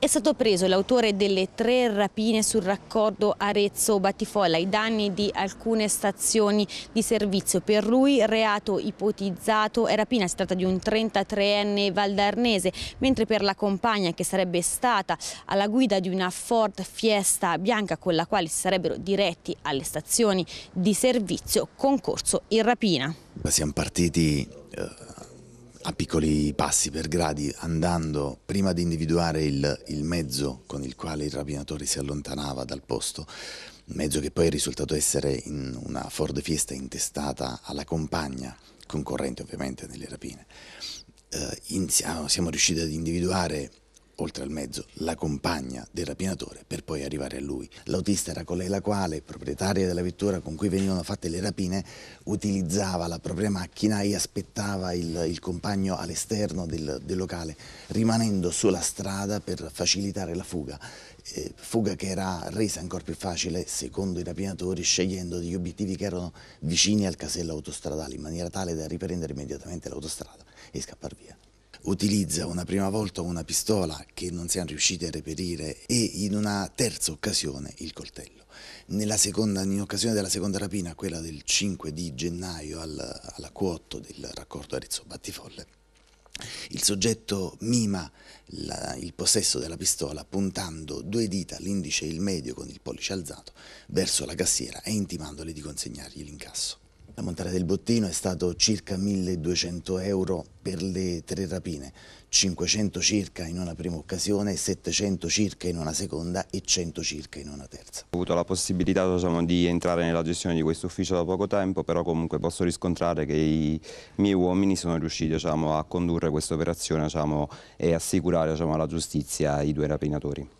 È stato preso l'autore delle tre rapine sul raccordo arezzo battifolla ai danni di alcune stazioni di servizio. Per lui reato ipotizzato è rapina, si tratta di un 33enne valdarnese, mentre per la compagna che sarebbe stata alla guida di una Ford Fiesta bianca con la quale si sarebbero diretti alle stazioni di servizio, concorso in rapina. Siamo partiti... Uh a piccoli passi per gradi, andando prima di individuare il, il mezzo con il quale il rapinatore si allontanava dal posto, mezzo che poi è risultato essere in una Ford Fiesta intestata alla compagna, concorrente ovviamente nelle rapine. Eh, in, ah, siamo riusciti ad individuare oltre al mezzo la compagna del rapinatore per poi arrivare a lui. L'autista era colei la quale, proprietaria della vettura con cui venivano fatte le rapine, utilizzava la propria macchina e aspettava il, il compagno all'esterno del, del, locale, rimanendo sulla strada per facilitare la fuga. Eh, fuga che era resa ancora più facile, secondo i rapinatori, scegliendo degli obiettivi che erano vicini al casello autostradale, in maniera tale da riprendere immediatamente l'autostrada e scappare via utilizza una prima volta una pistola che non siamo riusciti a reperire e in una terza occasione il coltello. Seconda, in occasione della seconda rapina, quella del 5 di gennaio al, alla Q8 del raccordo Arezzo Battifolle, il soggetto mima la, il possesso della pistola puntando due dita, l'indice e il medio con il pollice alzato, verso la cassiera e intimandole di consegnargli l'incasso. La montata del bottino è stato circa 1200 euro per le tre rapine, 500 circa in una prima occasione, 700 circa in una seconda e 100 circa in una terza. Ho avuto la possibilità diciamo, di entrare nella gestione di questo ufficio da poco tempo, però comunque posso riscontrare che i miei uomini sono riusciti diciamo, a condurre questa operazione diciamo, e assicurare diciamo, alla giustizia i due rapinatori.